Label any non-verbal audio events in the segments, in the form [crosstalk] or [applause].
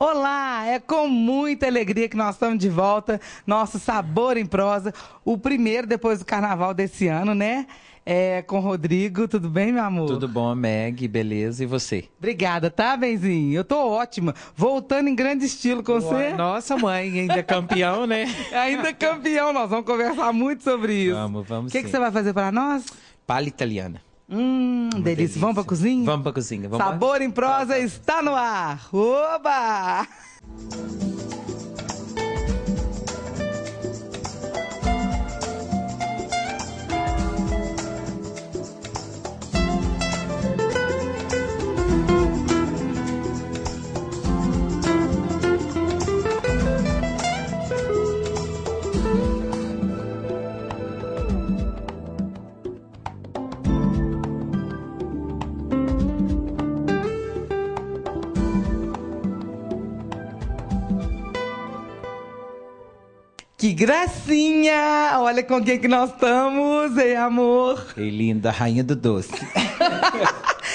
Olá, é com muita alegria que nós estamos de volta, nosso Sabor em Prosa, o primeiro depois do carnaval desse ano, né? É, com o Rodrigo, tudo bem, meu amor? Tudo bom, Meg, beleza, e você? Obrigada, tá, Benzinho? Eu tô ótima, voltando em grande estilo com você. Nossa, mãe, ainda campeão, né? [laughs] ainda campeão, nós vamos conversar muito sobre isso. Vamos, vamos O que, que você vai fazer para nós? Palha italiana. Hum, delícia. delícia. Vamos pra cozinha? Vamos pra cozinha. Vamos Sabor lá? em prosa tá, tá. está no ar. Oba! Que gracinha! Olha com quem que nós estamos, hein, amor? E linda, rainha do doce.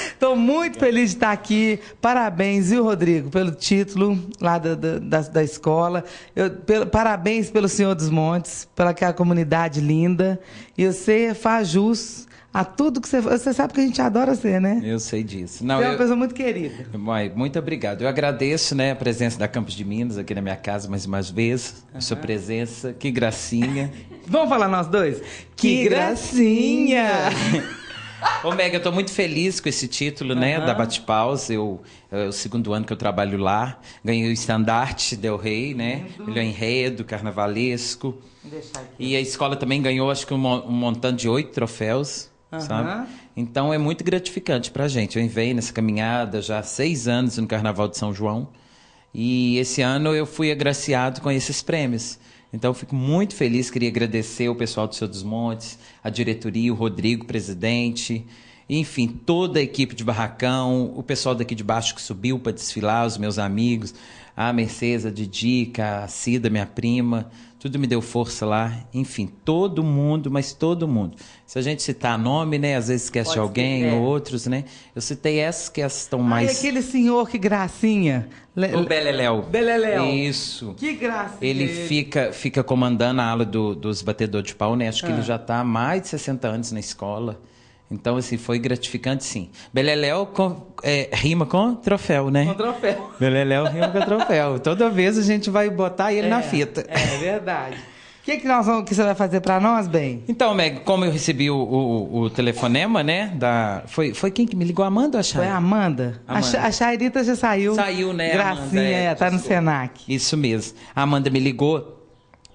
Estou [laughs] muito feliz de estar aqui. Parabéns, viu, Rodrigo, pelo título lá da, da, da escola. Eu, pelo, parabéns pelo Senhor dos Montes, pela aquela comunidade linda. E você faz jus a tudo que você. Você sabe que a gente adora você, né? Eu sei disso. Não, você é uma pessoa muito querida. Mãe, muito obrigado. Eu agradeço né, a presença da Campos de Minas aqui na minha casa mais uma vezes. Uhum. Sua presença, que gracinha. [laughs] Vamos falar nós dois? Que, que gracinha! Ô, Mega, eu estou muito feliz com esse título, né, uhum. da Bate Pausa. Eu, é o segundo ano que eu trabalho lá. Ganhei o estandarte Del Rey, né? Melhor é enredo, carnavalesco. E a escola também ganhou, acho que um, um montante de oito troféus. Sabe? Então é muito gratificante para a gente. Eu venho nessa caminhada já há seis anos no Carnaval de São João e esse ano eu fui agraciado com esses prêmios. Então fico muito feliz, queria agradecer o pessoal do Seu dos Montes, a diretoria, o Rodrigo, presidente, enfim, toda a equipe de barracão, o pessoal daqui de baixo que subiu para desfilar, os meus amigos, a Mercedes, a Didica, é a Cida, minha prima, tudo me deu força lá. Enfim, todo mundo, mas todo mundo. Se a gente citar nome, né? Às vezes esquece Pode alguém é. ou outros, né? Eu citei essas que estão é mais. Ai, aquele senhor, que gracinha. Le... O Beleléu. Beleléu. Isso. Que graça. Ele fica, fica comandando a ala do, dos batedores de pau, né? Acho que ah. ele já está há mais de 60 anos na escola. Então, assim, foi gratificante, sim. Beleléu com, é, rima com troféu, né? Com troféu. Beleléu rima com troféu. Toda vez a gente vai botar ele é, na fita. É verdade. O [laughs] que, que, nós vamos, que você vai fazer para nós, bem? Então, Meg, como eu recebi o, o, o, telefonema, né? Da, foi, foi quem que me ligou? Amanda ou a Chay? Foi a Amanda. Amanda. A, a já saiu. Saiu, né? Gracinha, Amanda, é, tá no Senac. Isso mesmo. A Amanda me ligou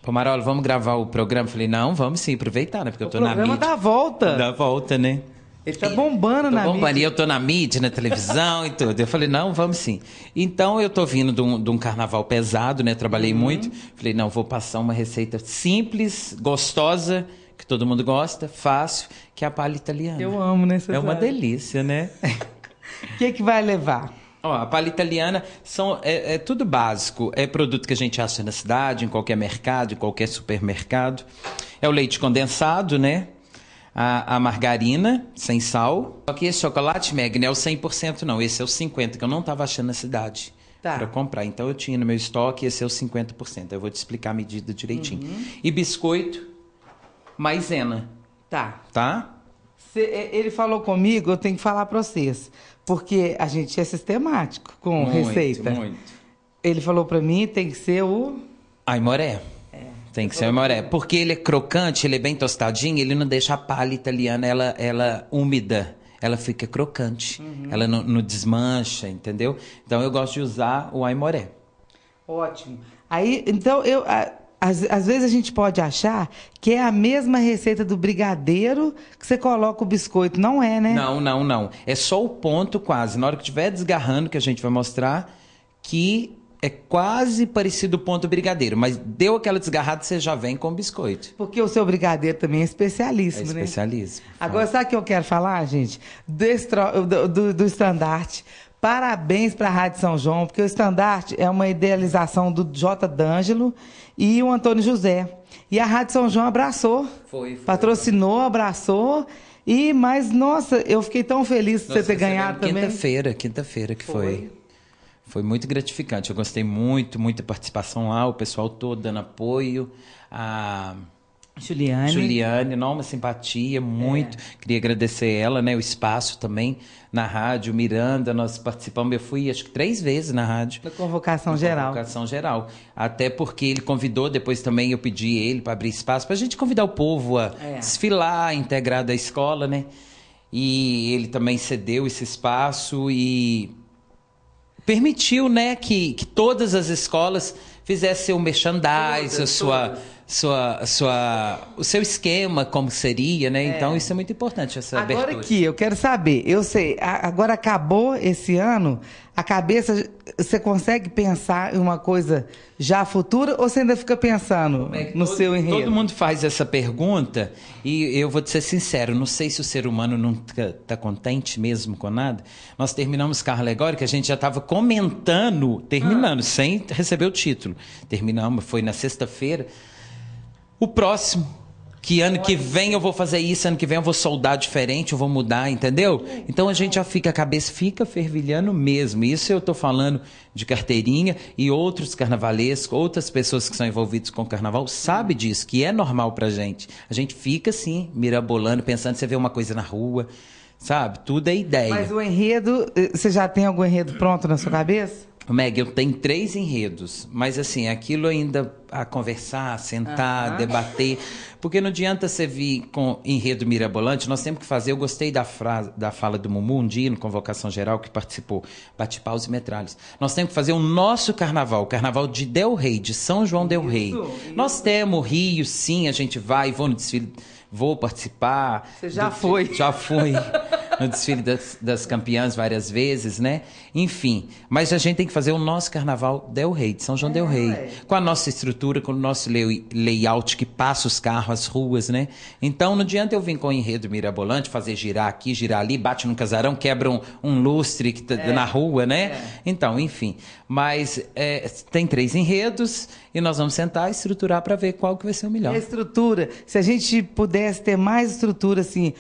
Pomarola, vamos gravar o programa? falei, não, vamos sim, aproveitar, né? Porque o eu tô na mídia. O programa dá volta. Dá volta, né? Ele tá bombando na bombando, mídia. E eu tô na mídia, na televisão e tudo. Eu falei, não, vamos sim. Então, eu tô vindo de um, de um carnaval pesado, né? Trabalhei uhum. muito. Falei, não, vou passar uma receita simples, gostosa, que todo mundo gosta, fácil, que é a palha italiana. Eu amo, né? É uma delícia, né? O [laughs] que, é que vai levar? Ó, a palha italiana são, é, é, tudo básico. É produto que a gente acha na cidade, em qualquer mercado, em qualquer supermercado. É o leite condensado, né? A, a margarina, sem sal. Só que esse chocolate, Meg, não é o 100% não. Esse é o 50%, que eu não estava achando na cidade tá. para comprar. Então eu tinha no meu estoque, esse é o 50%. Eu vou te explicar a medida direitinho. Uhum. E biscoito, maisena. Tá. Tá? Cê, é, ele falou comigo, eu tenho que falar para vocês, porque a gente é sistemático com muito, receita. Muito. Ele falou para mim, tem que ser o aimoré. É, tem que ser o aimoré, porque ele é crocante, ele é bem tostadinho, ele não deixa a palha italiana ela ela úmida. Ela fica crocante, uhum. ela não, não desmancha, entendeu? Então eu gosto de usar o aimoré. Ótimo. Aí, então eu às, às, vezes a gente pode achar que é a mesma receita do brigadeiro que você coloca o biscoito. Não é, né? Não, não, não. É só o ponto quase. Na hora que estiver desgarrando, que a gente vai mostrar, que é quase parecido o ponto do brigadeiro. Mas deu aquela desgarrada, você já vem com o biscoito. Porque o seu brigadeiro também é especialíssimo, é especialíssimo né? Especialíssimo. Agora, sabe o que eu quero falar, gente? Do, do, do, do estandarte Parabéns para a Rádio São João, porque o estandarte é uma idealização do J. D'Angelo e o Antônio José. E a Rádio São João abraçou. Foi, foi. Patrocinou, abraçou. E, mas, nossa, eu fiquei tão feliz de você ter ganhado também. Quinta-feira, quinta-feira que foi. foi. Foi muito gratificante. Eu gostei muito, muita participação lá, o pessoal todo dando apoio. A... Ah, Juliane. Juliane, não, uma simpatia, muito. É. Queria agradecer ela, né? O espaço também na rádio, Miranda, nós participamos. Eu fui acho que três vezes na rádio. Da convocação na geral. Convocação geral. Até porque ele convidou, depois também eu pedi ele para abrir espaço, para a gente convidar o povo a é. desfilar, integrar da escola, né? E ele também cedeu esse espaço e permitiu, né, que, que todas as escolas fizessem o merchandising, a sua. Todas sua, sua, o seu esquema como seria, né? É. Então isso é muito importante essa agora abertura. Agora aqui, eu quero saber, eu sei, agora acabou esse ano, a cabeça você consegue pensar em uma coisa já futura ou você ainda fica pensando é no todo, seu enredo? Todo mundo faz essa pergunta e eu vou te ser sincero, não sei se o ser humano não está tá contente mesmo com nada. Nós terminamos Carro Alegórico, a gente já estava comentando, terminando, ah. sem receber o título. Terminamos, foi na sexta-feira o próximo. Que ano que vem eu vou fazer isso, ano que vem eu vou soldar diferente, eu vou mudar, entendeu? Então a gente já fica, a cabeça fica fervilhando mesmo. Isso eu estou falando de carteirinha e outros carnavalescos, outras pessoas que são envolvidas com o carnaval, sabe disso, que é normal pra gente. A gente fica assim, mirabolando, pensando, você vê uma coisa na rua, sabe? Tudo é ideia. Mas o enredo, eh, você já tem algum enredo pronto na sua cabeça? Meg, eu tenho três enredos, mas assim, aquilo ainda a conversar, a sentar, debater, porque não adianta você vir com enredo mirabolante, nós temos que fazer, eu gostei da frase, da fala do Mumu um dia no Convocação Geral que participou, bate paus e metralhas. Nós temos que fazer o nosso carnaval, o carnaval de Del Rey, de São João Del Rey. Isso, isso. Nós temos Rio, sim, a gente vai, vou no desfile, vou participar. Você já do, foi. Já foi. [laughs] no desfile das, das, campeãs várias vezes, né? Enfim, mas a gente tem que fazer o nosso carnaval Del Rey, de São João é, Del Rey. É. Com a nossa estrutura, com o nosso layout que passa os carros, as ruas, né? Então não adianta eu vir com o enredo mirabolante, fazer girar aqui, girar ali, bate num casarão, quebra um, um lustre que tá é. na rua, né? É. Então, enfim. Mas é, tem três enredos e nós vamos sentar e estruturar para ver qual que vai ser o melhor. A estrutura, se a gente pudesse ter mais estrutura, assim,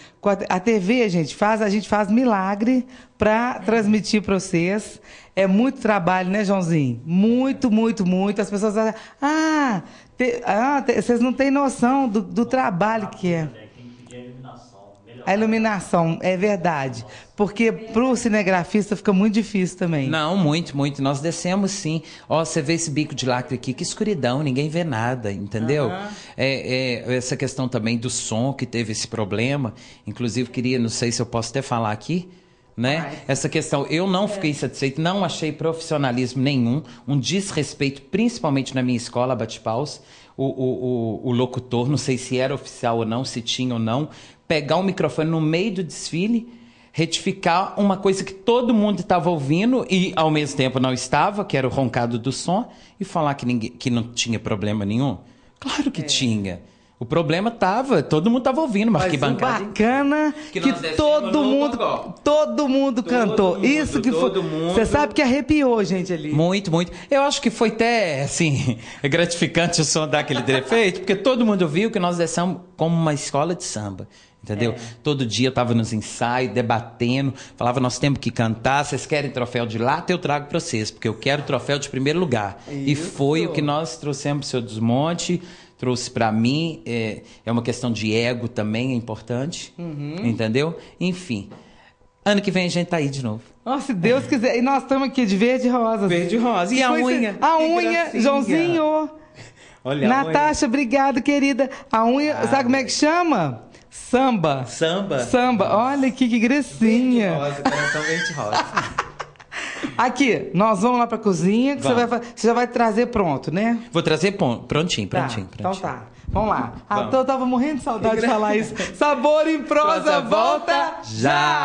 a TV, a gente faz a a gente faz milagre para transmitir para vocês. É muito trabalho, né, Joãozinho? Muito, muito, muito. As pessoas acham, ah, te, ah te, vocês não têm noção do, do trabalho que é. A iluminação, é verdade. Porque para o cinegrafista fica muito difícil também. Não, muito, muito. Nós descemos sim. Ó, você vê esse bico de lacre aqui, que escuridão, ninguém vê nada, entendeu? Uhum. É, é, essa questão também do som que teve esse problema. Inclusive, queria, não sei se eu posso até falar aqui. Né? Essa questão, eu não fiquei satisfeito, não achei profissionalismo nenhum, um desrespeito, principalmente na minha escola, Bate Paus, o, o, o, o locutor, não sei se era oficial ou não, se tinha ou não, pegar o um microfone no meio do desfile retificar uma coisa que todo mundo estava ouvindo e ao mesmo tempo não estava, que era o roncado do som, e falar que, ninguém, que não tinha problema nenhum? Claro que é. tinha. O problema tava, todo mundo tava ouvindo mas que bacana que, que todo, mundo, todo mundo todo cantou. Mundo, Isso que foi. Você sabe que arrepiou, gente, ali. Muito, muito. Eu acho que foi até, assim, [laughs] é gratificante o som daquele defeito, porque todo mundo viu que nós descemos como uma escola de samba. Entendeu? É. Todo dia eu tava nos ensaios, debatendo, falava, nós temos que cantar, vocês querem troféu de lata, eu trago para vocês, porque eu quero troféu de primeiro lugar. Isso. E foi o que nós trouxemos pro seu desmonte trouxe para mim. É, é, uma questão de ego também, é importante. Uhum. Entendeu? Enfim. Ano que vem a gente tá aí de novo. Nossa, se Deus é. quiser. E nós estamos aqui de verde rosa. Verde rosa. E, e [laughs] a unha? A unha, Joãozinho. Olha Natasha, a unha. obrigado, querida. A unha, ah. sabe como é que chama? Samba. Samba? Samba. Olha aqui, que gracinha. Verde rosa, totalmente [laughs] rosa. Aqui, nós vamos lá pra cozinha, que você, vai, você já vai trazer pronto, né? Vou trazer prontinho, prontinho, tá, prontinho. Então tá. Vamos lá. Ah, vamos. Ah, eu tava morrendo de saudade de falar isso. [laughs] Sabor em prosa, volta já.